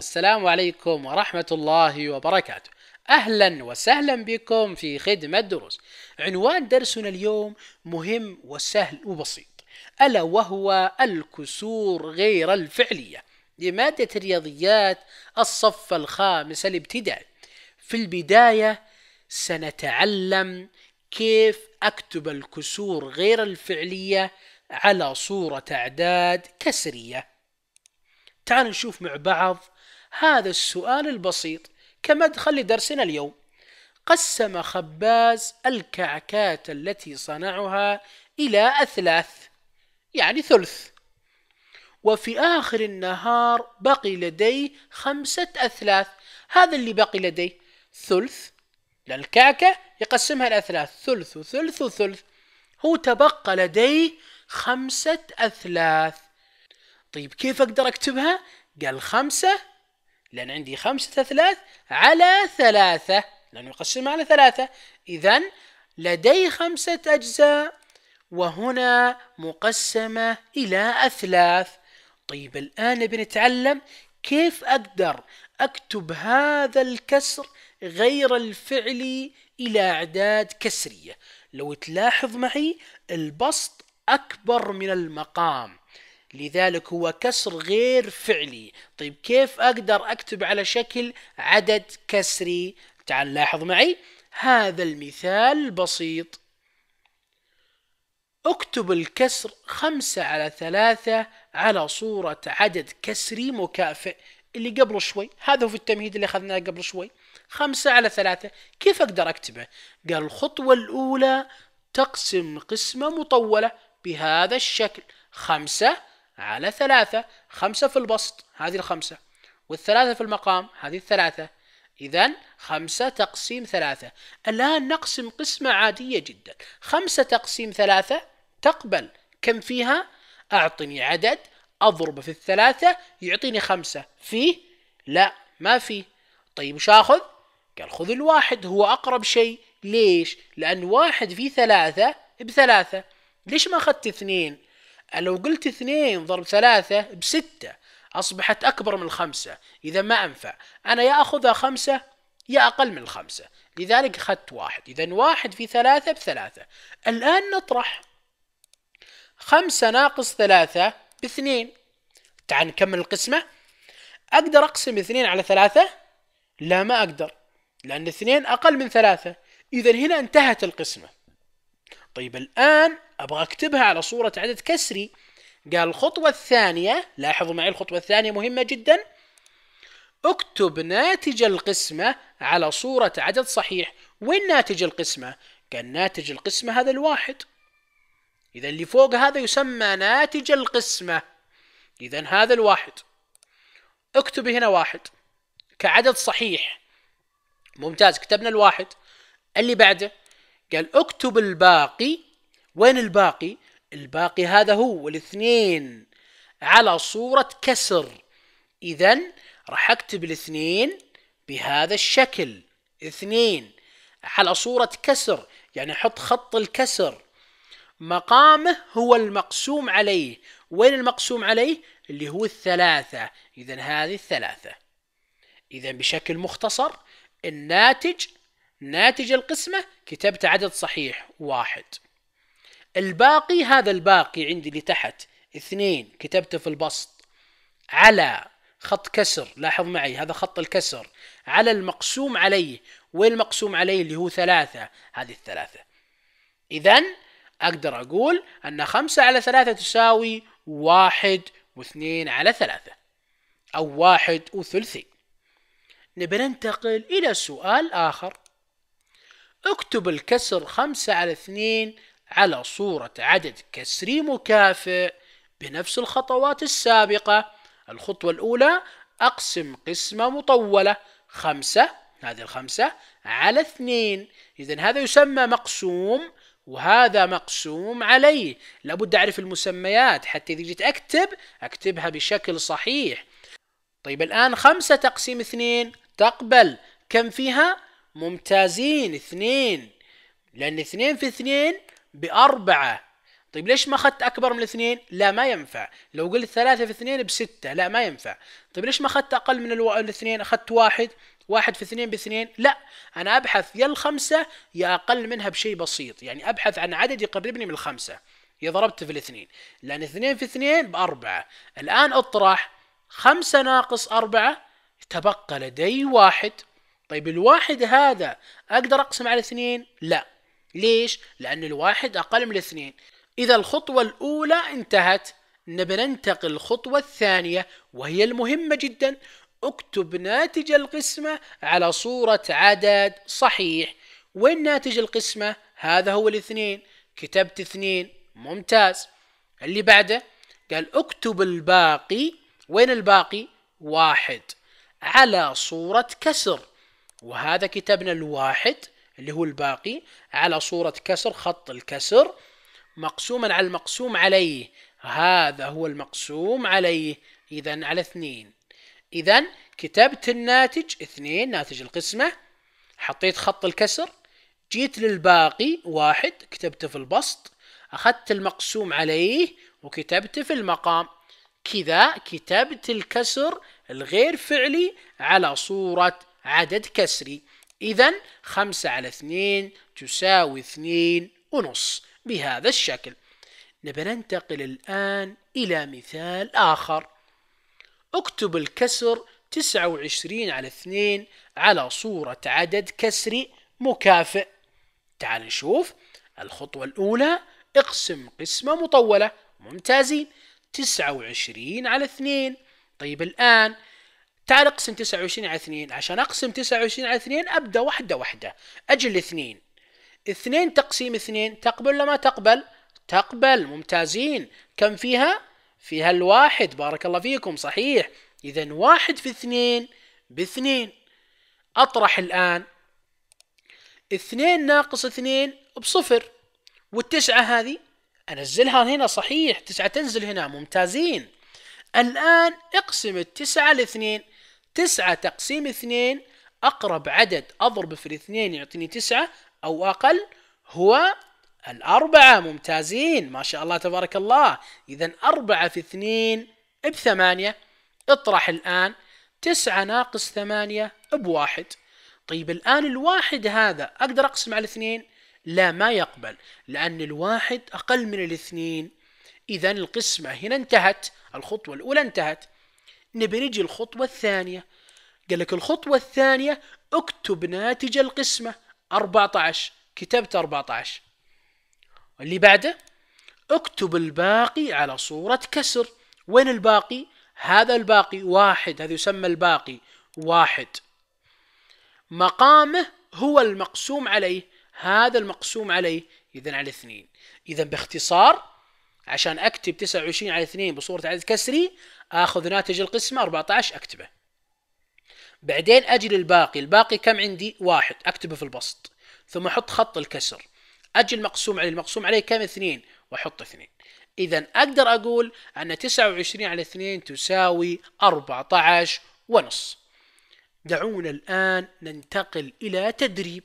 السلام عليكم ورحمة الله وبركاته أهلا وسهلا بكم في خدمة دروس عنوان درسنا اليوم مهم وسهل وبسيط ألا وهو الكسور غير الفعلية لمادة الرياضيات الصف الخامس الابتدائي في البداية سنتعلم كيف أكتب الكسور غير الفعلية على صورة أعداد كسرية تعالوا نشوف مع بعض هذا السؤال البسيط كمدخل لدرسنا اليوم قسم خباز الكعكات التي صنعها إلى أثلاث يعني ثلث وفي آخر النهار بقي لديه خمسة أثلاث هذا اللي بقي لديه ثلث للكعكة يقسمها إلى ثلاث ثلث وثلث وثلث هو تبقى لديه خمسة أثلاث طيب كيف أقدر أكتبها؟ قال خمسة لأن عندي خمسة أثلاث على ثلاثة لأنه يقسمها على ثلاثة إذا لدي خمسة أجزاء وهنا مقسمة إلى أثلاث طيب الآن بنتعلم كيف أقدر أكتب هذا الكسر غير الفعلي إلى أعداد كسرية لو تلاحظ معي البسط أكبر من المقام لذلك هو كسر غير فعلي طيب كيف أقدر أكتب على شكل عدد كسري تعال لاحظ معي هذا المثال بسيط اكتب الكسر خمسة على ثلاثة على صورة عدد كسري مكافئ اللي قبل شوي هذا هو في التمهيد اللي أخذناه قبل شوي خمسة على ثلاثة كيف أقدر أكتبه قال الخطوة الأولى تقسم قسمة مطولة بهذا الشكل خمسة على ثلاثة خمسة في البسط هذه الخمسة والثلاثة في المقام هذه الثلاثة إذا خمسة تقسيم ثلاثة الآن نقسم قسمة عادية جدا خمسة تقسيم ثلاثة تقبل كم فيها أعطني عدد أضربه في الثلاثة يعطيني خمسة فيه لا ما فيه طيب وش آخذ؟ قال خذ الواحد هو أقرب شيء ليش؟ لأن واحد في ثلاثة بثلاثة ليش ما أخذت اثنين؟ لو قلت اثنين ضرب ثلاثة بستة أصبحت أكبر من خمسة إذا ما أنفع أنا يا أخذها خمسة يا أقل من خمسة لذلك أخذت واحد إذا واحد في ثلاثة بثلاثة الآن نطرح خمسة ناقص ثلاثة باثنين تعال نكمل القسمة أقدر أقسم اثنين على ثلاثة لا ما أقدر لأن اثنين أقل من ثلاثة إذا هنا انتهت القسمة طيب الآن أبغى أكتبها على صورة عدد كسري قال الخطوة الثانية لاحظوا معي الخطوة الثانية مهمة جدا اكتب ناتج القسمة على صورة عدد صحيح وين ناتج القسمة؟ قال ناتج القسمة هذا الواحد إذا اللي فوق هذا يسمى ناتج القسمة إذا هذا الواحد اكتب هنا واحد كعدد صحيح ممتاز كتبنا الواحد اللي بعده قال اكتب الباقي وين الباقي الباقي هذا هو الاثنين على صورة كسر إذا راح أكتب الاثنين بهذا الشكل اثنين على صورة كسر يعني حط خط الكسر مقامه هو المقسوم عليه وين المقسوم عليه اللي هو الثلاثة إذا هذه الثلاثة إذا بشكل مختصر الناتج ناتج القسمة كتبت عدد صحيح واحد الباقي هذا الباقي عندي اللي تحت اثنين كتبته في البسط على خط كسر لاحظ معي هذا خط الكسر على المقسوم عليه وين المقسوم عليه اللي هو ثلاثة هذه الثلاثة إذا أقدر أقول أن خمسة على ثلاثة تساوي واحد واثنين على ثلاثة أو واحد وثلثين ننتقل إلى سؤال آخر اكتب الكسر خمسة على اثنين على صورة عدد كسري مكافئ بنفس الخطوات السابقة الخطوة الأولى أقسم قسمة مطولة خمسة هذه الخمسة على اثنين إذا هذا يسمى مقسوم وهذا مقسوم عليه لابد أعرف المسميات حتى إذا جيت أكتب أكتبها بشكل صحيح طيب الآن خمسة تقسيم اثنين تقبل كم فيها ممتازين اثنين لأن اثنين في اثنين بأربعة طيب ليش ما اخذت اكبر من اثنين؟ لا ما ينفع، لو قلت ثلاثة في اثنين بستة، لا ما ينفع، طيب ليش ما اخذت اقل من الاثنين؟ اخذت واحد، واحد في اثنين باثنين، لا، انا ابحث يا الخمسة يا اقل منها بشيء بسيط، يعني ابحث عن عدد يقربني من الخمسة، يا ضربت في الاثنين، لان اثنين في اثنين باربعة، الان اطرح خمسة ناقص أربعة تبقى لدي واحد طيب الواحد هذا اقدر اقسم على اثنين لا ليش لان الواحد اقل من الاثنين اذا الخطوه الاولى انتهت ننتقل الخطوه الثانيه وهي المهمه جدا اكتب ناتج القسمه على صوره عدد صحيح وين ناتج القسمه هذا هو الاثنين كتبت اثنين ممتاز اللي بعده قال اكتب الباقي وين الباقي واحد على صورة كسر وهذا كتبنا الواحد اللي هو الباقي على صورة كسر خط الكسر مقسوما على المقسوم عليه هذا هو المقسوم عليه إذا على اثنين إذا كتبت الناتج اثنين ناتج القسمة حطيت خط الكسر جيت للباقي واحد كتبته في البسط أخذت المقسوم عليه وكتبته في المقام كذا كتبت الكسر الغير فعلي على صورة عدد كسري إذا خمسة على اثنين تساوي اثنين ونص بهذا الشكل نبي ننتقل الآن إلى مثال آخر اكتب الكسر تسعة وعشرين على اثنين على صورة عدد كسري مكافئ تعال نشوف الخطوة الأولى اقسم قسمة مطولة ممتازين تسعة وعشرين على اثنين طيب الآن تعال اقسم 29 على 2 عشان اقسم 29 على 2 ابدا واحده واحده اجل 2 2 تقسيم 2 تقبل ولا ما تقبل تقبل ممتازين كم فيها فيها الواحد بارك الله فيكم صحيح اذا واحد في اثنين باثنين اطرح الان اثنين ناقص اثنين بصفر والتسعة هذه انزلها هنا صحيح تسعة تنزل هنا ممتازين الآن اقسم التسعة لاثنين تسعة تقسيم اثنين أقرب عدد أضرب في الاثنين يعطيني تسعة أو أقل هو الأربعة ممتازين ما شاء الله تبارك الله إذا أربعة في اثنين بثمانية اطرح الآن تسعة ناقص ثمانية بواحد طيب الآن الواحد هذا أقدر أقسم على الاثنين لا ما يقبل لأن الواحد أقل من الاثنين إذا القسمة هنا انتهت الخطوة الأولى انتهت نبي نجي الخطوة الثانية قال لك الخطوة الثانية اكتب ناتج القسمة 14 كتبت 14 اللي بعده اكتب الباقي على صورة كسر وين الباقي؟ هذا الباقي واحد هذا يسمى الباقي واحد مقامه هو المقسوم عليه هذا المقسوم عليه إذا على اثنين إذا باختصار عشان اكتب 29 على 2 بصورة عدد كسري اخذ ناتج القسمة 14 اكتبه بعدين اجي للباقي الباقي كم عندي واحد اكتبه في البسط ثم احط خط الكسر اجي المقسوم عليه المقسوم عليه كم اثنين واحط اثنين اذا اقدر اقول ان 29 على 2 تساوي 14 ونص دعونا الان ننتقل الى تدريب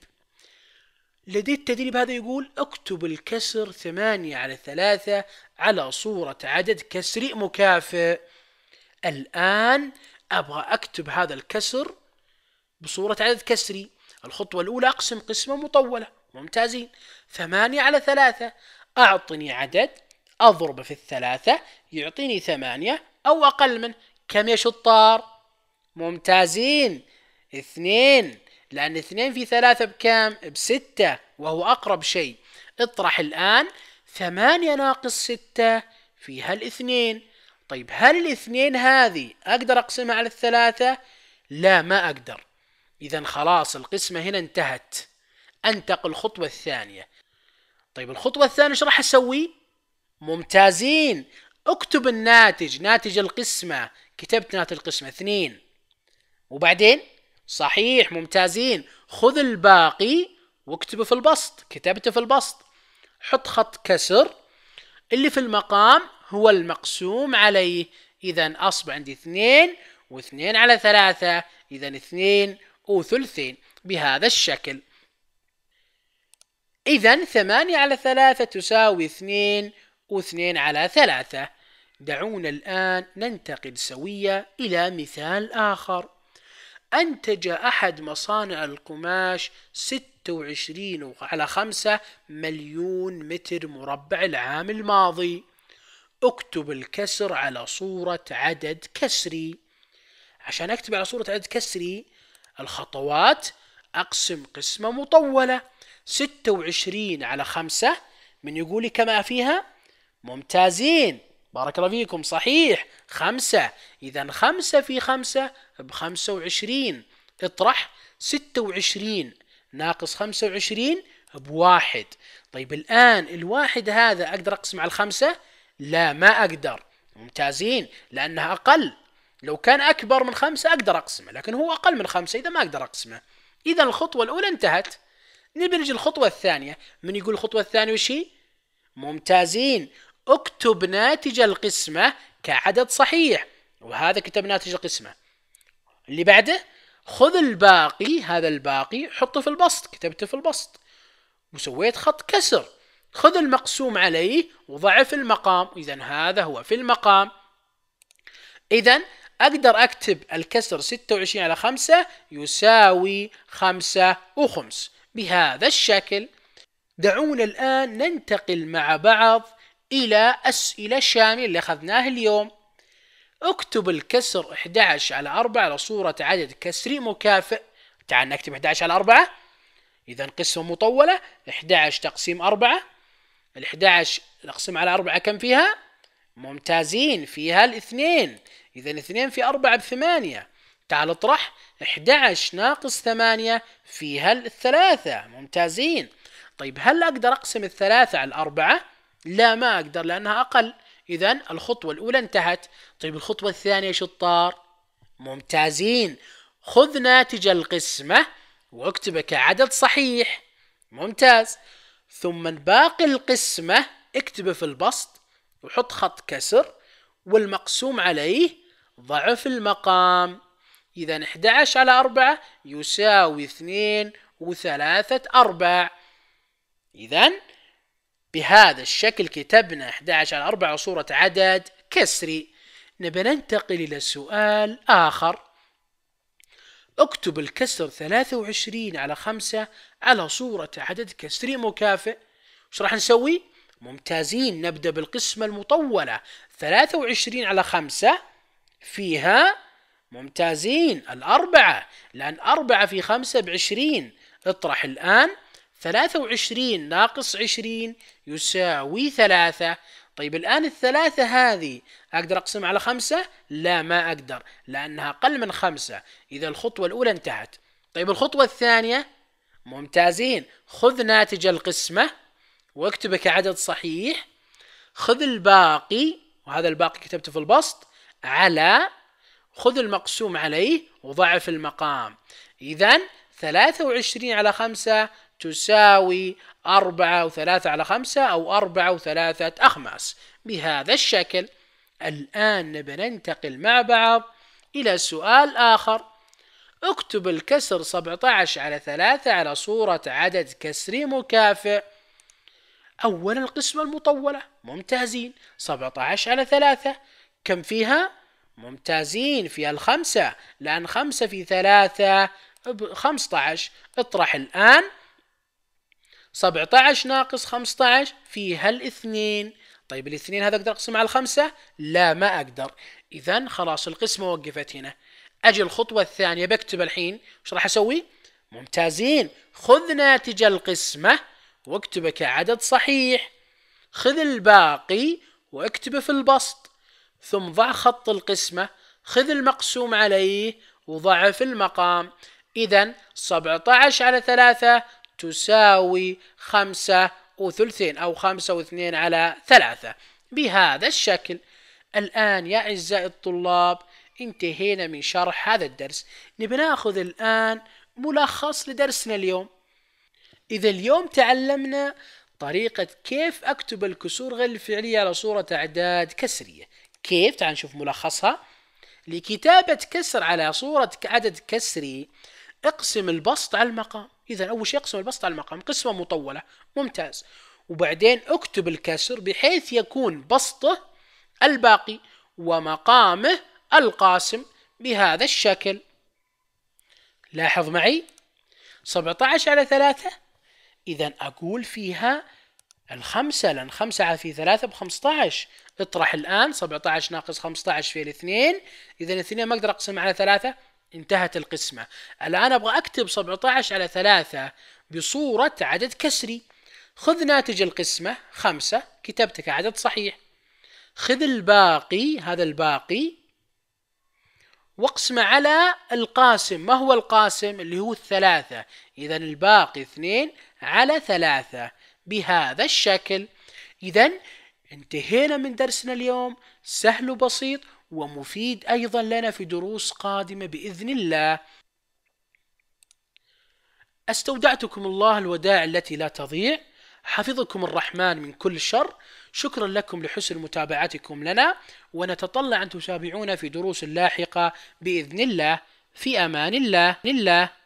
لدي التدريب هذا يقول اكتب الكسر ثمانية على ثلاثة على صورة عدد كسري مكافئ الآن أبغى أكتب هذا الكسر بصورة عدد كسري الخطوة الأولى أقسم قسمة مطولة ممتازين ثمانية على ثلاثة أعطني عدد أضربه في الثلاثة يعطيني ثمانية أو أقل منه كم يا شطار ممتازين اثنين لأن اثنين في ثلاثة بكام؟ بستة وهو أقرب شيء اطرح الآن ثمانية ناقص ستة فيها الاثنين طيب هل الاثنين هذه أقدر أقسمها على الثلاثة؟ لا ما أقدر إذا خلاص القسمة هنا انتهت أنتقل الخطوة الثانية طيب الخطوة الثانية ايش راح أسوي؟ ممتازين اكتب الناتج ناتج القسمة كتبت ناتج القسمة اثنين وبعدين صحيح ممتازين خذ الباقي واكتبه في البسط كتبته في البسط حط خط كسر اللي في المقام هو المقسوم عليه إذا أصبح عندي اثنين واثنين على ثلاثة إذا اثنين وثلثين بهذا الشكل إذا ثمانية على ثلاثة تساوي اثنين واثنين على ثلاثة دعونا الآن ننتقل سوية إلى مثال آخر أنتج أحد مصانع القماش 26 على 5 مليون متر مربع العام الماضي اكتب الكسر على صورة عدد كسري عشان اكتب على صورة عدد كسري الخطوات اقسم قسمة مطولة 26 على 5 من يقولي كما فيها ممتازين بارك الله فيكم صحيح خمسة إذا خمسة في خمسة ب 25 اطرح 26 ناقص 25 بواحد طيب الآن الواحد هذا أقدر أقسم على الخمسة لا ما أقدر ممتازين لأنها أقل لو كان أكبر من خمسة أقدر أقسمه لكن هو أقل من خمسة إذا ما أقدر أقسمه إذا الخطوة الأولى انتهت نبي نجي الخطوة الثانية من يقول الخطوة الثانية وش هي؟ ممتازين اكتب ناتج القسمة كعدد صحيح وهذا كتب ناتج القسمة اللي بعده خذ الباقي هذا الباقي حطه في البسط كتبته في البسط وسويت خط كسر خذ المقسوم عليه وضعه في المقام اذا هذا هو في المقام اذا اقدر اكتب الكسر 26 على 5 يساوي 5 وخمس بهذا الشكل دعونا الان ننتقل مع بعض الى اسئله شامله اللي اخذناها اليوم اكتب الكسر 11 على 4 على صورة عدد كسري مكافئ تعال نكتب 11 على 4 إذا قسمة مطولة 11 تقسيم 4 ال 11 نقسم على 4 كم فيها؟ ممتازين فيها الاثنين إذا 2 في 4 ب 8 تعال اطرح 11 ناقص 8 فيها الثلاثة ممتازين طيب هل أقدر أقسم الثلاثة على الأربعة؟ لا ما أقدر لأنها أقل إذا الخطوة الأولى انتهت طيب الخطوة الثانية شطار ممتازين خذ ناتج القسمة واكتبه كعدد صحيح ممتاز ثم باقي القسمة اكتبه في البسط وحط خط كسر والمقسوم عليه ضعف المقام إذا 11 على 4 يساوي 2 وثلاثة أرباع إذا بهذا الشكل كتبنا 11 على 4 صورة عدد كسري نبي ننتقل إلى سؤال آخر اكتب الكسر 23 على 5 على صورة عدد كسري مكافئ وش راح نسوي؟ ممتازين نبدأ بالقسمة المطولة 23 على 5 فيها ممتازين الأربعة لأن أربعة في خمسة بعشرين اطرح الآن ثلاثة وعشرين ناقص عشرين يساوي ثلاثة طيب الآن الثلاثة هذه أقدر أقسم على خمسة؟ لا ما أقدر لأنها أقل من خمسة إذا الخطوة الأولى انتهت طيب الخطوة الثانية ممتازين خذ ناتج القسمة واكتبه كعدد صحيح خذ الباقي وهذا الباقي كتبته في البسط على خذ المقسوم عليه وضعف المقام إذا 23 على 5 تساوي أربعة وثلاثة على خمسة أو أربعة وثلاثة أخماس بهذا الشكل الآن بننتقل مع بعض إلى سؤال آخر اكتب الكسر 17 على 3 على صورة عدد كسري مكافئ أولا القسمة المطولة ممتازين 17 على 3 كم فيها؟ ممتازين فيها الخمسة لأن خمسة في ثلاثة 15 اطرح الآن 17 ناقص 15 فيها الاثنين طيب الاثنين هذا اقدر اقسمه على الخمسة لا ما اقدر اذا خلاص القسمة وقفت هنا اجي الخطوة الثانية بكتب الحين وش راح اسوي ممتازين خذ ناتج القسمة واكتبه كعدد صحيح خذ الباقي واكتبه في البسط ثم ضع خط القسمة خذ المقسوم عليه وضعه في المقام إذا 17 على 3 تساوي خمسة وثلثين أو خمسة واثنين على ثلاثة بهذا الشكل الآن يا أعزائي الطلاب انتهينا من شرح هذا الدرس نبي ناخذ الآن ملخص لدرسنا اليوم إذا اليوم تعلمنا طريقة كيف أكتب الكسور غير الفعلية على صورة أعداد كسرية كيف؟ تعال نشوف ملخصها لكتابة كسر على صورة عدد كسري اقسم البسط على المقام إذا أول شيء اقسم البسط على المقام قسمة مطولة ممتاز وبعدين اكتب الكسر بحيث يكون بسطه الباقي ومقامه القاسم بهذا الشكل لاحظ معي 17 على 3 إذا أقول فيها الخمسة لأن خمسة في ثلاثة بخمسة عشر اطرح الآن سبعة عشر ناقص خمسة عشر في الاثنين إذا الاثنين ما أقدر أقسم على ثلاثة انتهت القسمة الآن أبغى أكتب 17 على 3 بصورة عدد كسري خذ ناتج القسمة خمسة كتبتك كعدد صحيح خذ الباقي هذا الباقي واقسم على القاسم ما هو القاسم اللي هو الثلاثة إذا الباقي اثنين على ثلاثة بهذا الشكل إذا انتهينا من درسنا اليوم سهل وبسيط ومفيد أيضا لنا في دروس قادمة بإذن الله استودعتكم الله الودائع التي لا تضيع حفظكم الرحمن من كل شر شكرا لكم لحسن متابعتكم لنا ونتطلع أن تتابعونا في دروس لاحقة بإذن الله في أمان الله, الله.